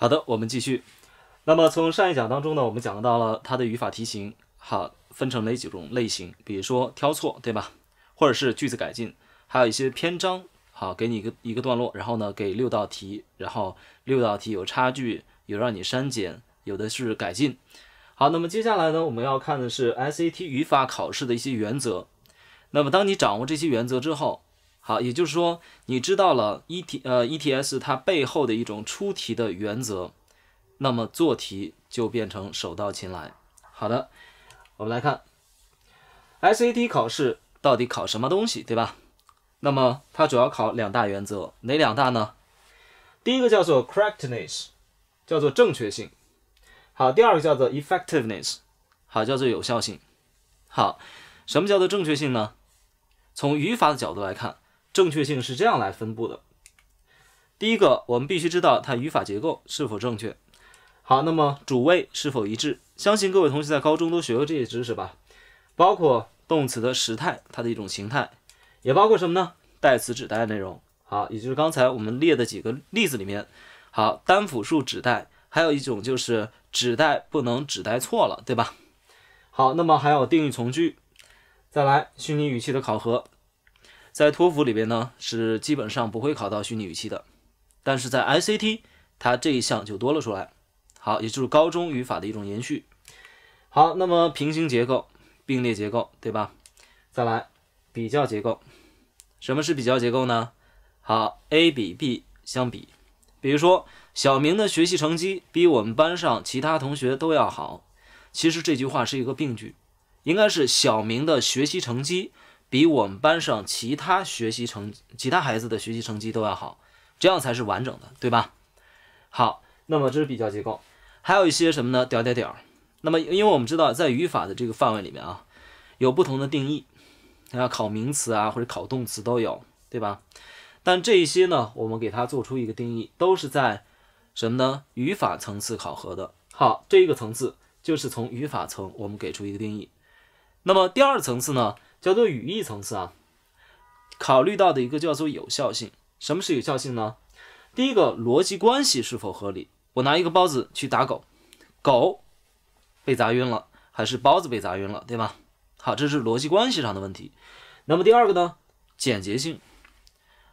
好的，我们继续。那么从上一讲当中呢，我们讲到了它的语法题型，好，分成哪几种类型？比如说挑错，对吧？或者是句子改进，还有一些篇章，好，给你一个一个段落，然后呢，给六道题，然后六道题有差距，有让你删减，有的是改进。好，那么接下来呢，我们要看的是 SAT 语法考试的一些原则。那么当你掌握这些原则之后，好，也就是说，你知道了 E T 呃 E T S 它背后的一种出题的原则，那么做题就变成手到擒来。好的，我们来看 S A T 考试到底考什么东西，对吧？那么它主要考两大原则，哪两大呢？第一个叫做 Correctness，叫做正确性。好，第二个叫做 Effectiveness，好，叫做有效性。好，什么叫做正确性呢？从语法的角度来看。正确性是这样来分布的。第一个，我们必须知道它语法结构是否正确。好，那么主谓是否一致？相信各位同学在高中都学过这些知识吧，包括动词的时态，它的一种形态，也包括什么呢？代词指代内容。好，也就是刚才我们列的几个例子里面，好，单复数指代，还有一种就是指代不能指代错了，对吧？好，那么还有定语从句，再来虚拟语气的考核。在托福里边呢，是基本上不会考到虚拟语气的，但是在 I C T 它这一项就多了出来。好，也就是高中语法的一种延续。好，那么平行结构、并列结构，对吧？再来比较结构，什么是比较结构呢？好，A 比 B 相比，比如说小明的学习成绩比我们班上其他同学都要好。其实这句话是一个病句，应该是小明的学习成绩。比我们班上其他学习成其他孩子的学习成绩都要好，这样才是完整的，对吧？好，那么这是比较结构，还有一些什么呢？点点点儿。那么，因为我们知道，在语法的这个范围里面啊，有不同的定义，要考名词啊，或者考动词都有，对吧？但这一些呢，我们给它做出一个定义，都是在什么呢？语法层次考核的。好，这个层次就是从语法层我们给出一个定义。那么第二层次呢？叫做语义层次啊，考虑到的一个叫做有效性。什么是有效性呢？第一个，逻辑关系是否合理？我拿一个包子去打狗，狗被砸晕了，还是包子被砸晕了，对吧？好，这是逻辑关系上的问题。那么第二个呢？简洁性。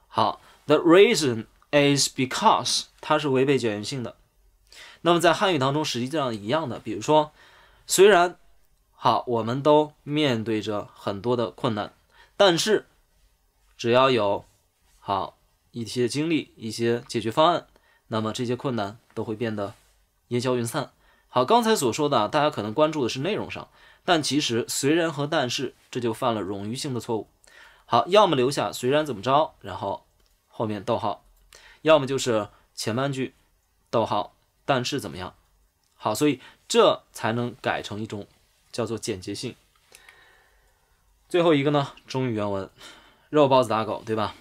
好，The reason is because 它是违背简约性的。那么在汉语当中实际上一样的，比如说，虽然。好，我们都面对着很多的困难，但是只要有好一些经历、一些解决方案，那么这些困难都会变得烟消云散。好，刚才所说的，大家可能关注的是内容上，但其实“虽然”和“但是”这就犯了冗余性的错误。好，要么留下“虽然”怎么着，然后后面逗号；要么就是前半句逗号，但是怎么样？好，所以这才能改成一种。叫做简洁性。最后一个呢，忠于原文，肉包子打狗，对吧？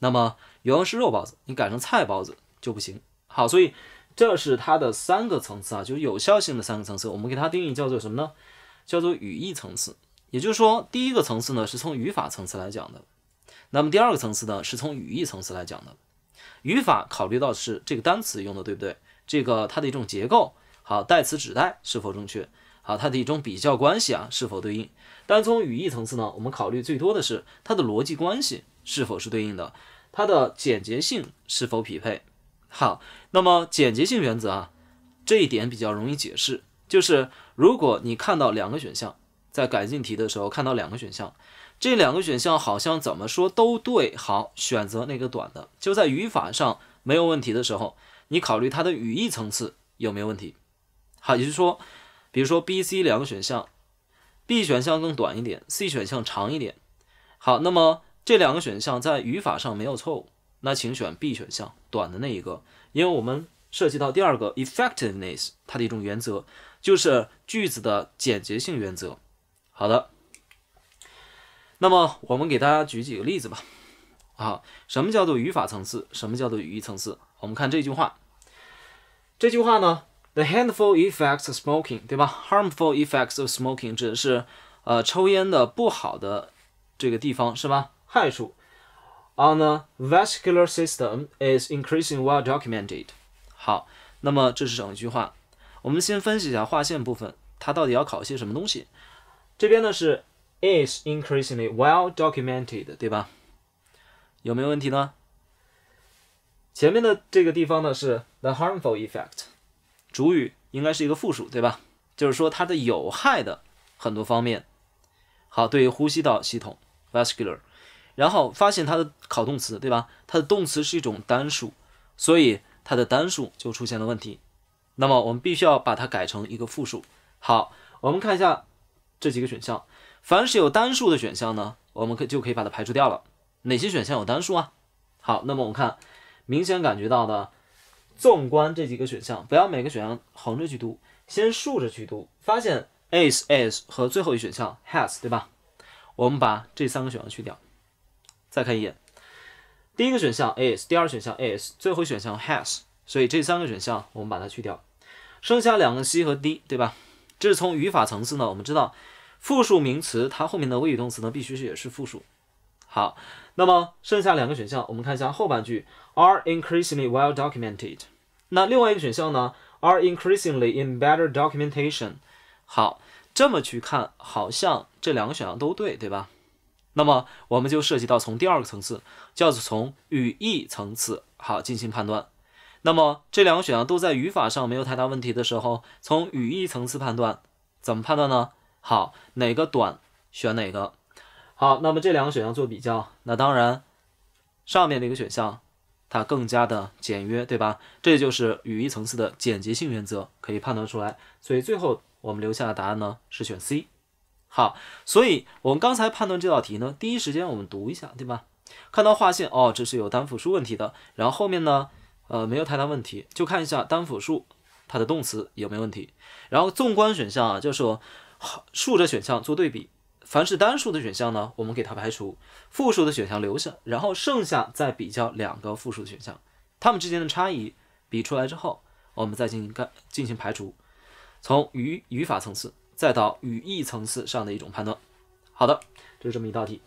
那么原文是肉包子，你改成菜包子就不行。好，所以这是它的三个层次啊，就有效性的三个层次。我们给它定义叫做什么呢？叫做语义层次。也就是说，第一个层次呢是从语法层次来讲的，那么第二个层次呢是从语义层次来讲的。语法考虑到是这个单词用的对不对，这个它的一种结构，好，代词指代是否正确。好，它的一种比较关系啊，是否对应？单从语义层次呢，我们考虑最多的是它的逻辑关系是否是对应的，它的简洁性是否匹配。好，那么简洁性原则啊，这一点比较容易解释，就是如果你看到两个选项，在改进题的时候看到两个选项，这两个选项好像怎么说都对。好，选择那个短的，就在语法上没有问题的时候，你考虑它的语义层次有没有问题。好，也就是说。比如说 B、C 两个选项，B 选项更短一点，C 选项长一点。好，那么这两个选项在语法上没有错误，那请选 B 选项，短的那一个，因为我们涉及到第二个 effectiveness 它的一种原则，就是句子的简洁性原则。好的，那么我们给大家举几个例子吧。啊，什么叫做语法层次？什么叫做语义层次？我们看这句话，这句话呢。The harmful effects of smoking，对吧？Harmful effects of smoking 指的是，呃，抽烟的不好的这个地方是吧？害处。On the vascular system is i n c r e a s i n g well documented。好，那么这是整句话。我们先分析一下划线部分，它到底要考些什么东西？这边呢是 is increasingly well documented，对吧？有没有问题呢？前面的这个地方呢是 the harmful effect。主语应该是一个复数，对吧？就是说它的有害的很多方面。好，对于呼吸道系统，vascular，然后发现它的考动词，对吧？它的动词是一种单数，所以它的单数就出现了问题。那么我们必须要把它改成一个复数。好，我们看一下这几个选项，凡是有单数的选项呢，我们可就可以把它排除掉了。哪些选项有单数啊？好，那么我们看，明显感觉到的。纵观这几个选项，不要每个选项横着去读，先竖着去读，发现 is is 和最后一选项 has，对吧？我们把这三个选项去掉，再看一眼，第一个选项 is，第二选项 is，最后选项 has，所以这三个选项我们把它去掉，剩下两个 C 和 D，对吧？这是从语法层次呢，我们知道复数名词它后面的谓语动词呢必须是也是复数。好，那么剩下两个选项，我们看一下后半句 are increasingly well documented。那另外一个选项呢？Are increasingly in better documentation。好，这么去看，好像这两个选项都对，对吧？那么我们就涉及到从第二个层次，叫做从语义层次好进行判断。那么这两个选项都在语法上没有太大问题的时候，从语义层次判断，怎么判断呢？好，哪个短选哪个。好，那么这两个选项做比较，那当然上面那个选项。它更加的简约，对吧？这就是语义层次的简洁性原则，可以判断出来。所以最后我们留下的答案呢是选 C。好，所以我们刚才判断这道题呢，第一时间我们读一下，对吧？看到划线，哦，这是有单复数问题的。然后后面呢，呃，没有太大问题，就看一下单复数它的动词有没有问题。然后纵观选项啊，就是竖着选项做对比。凡是单数的选项呢，我们给它排除；复数的选项留下，然后剩下再比较两个复数的选项，它们之间的差异比出来之后，我们再进行干进行排除，从语语法层次再到语义层次上的一种判断。好的，就这么一道题。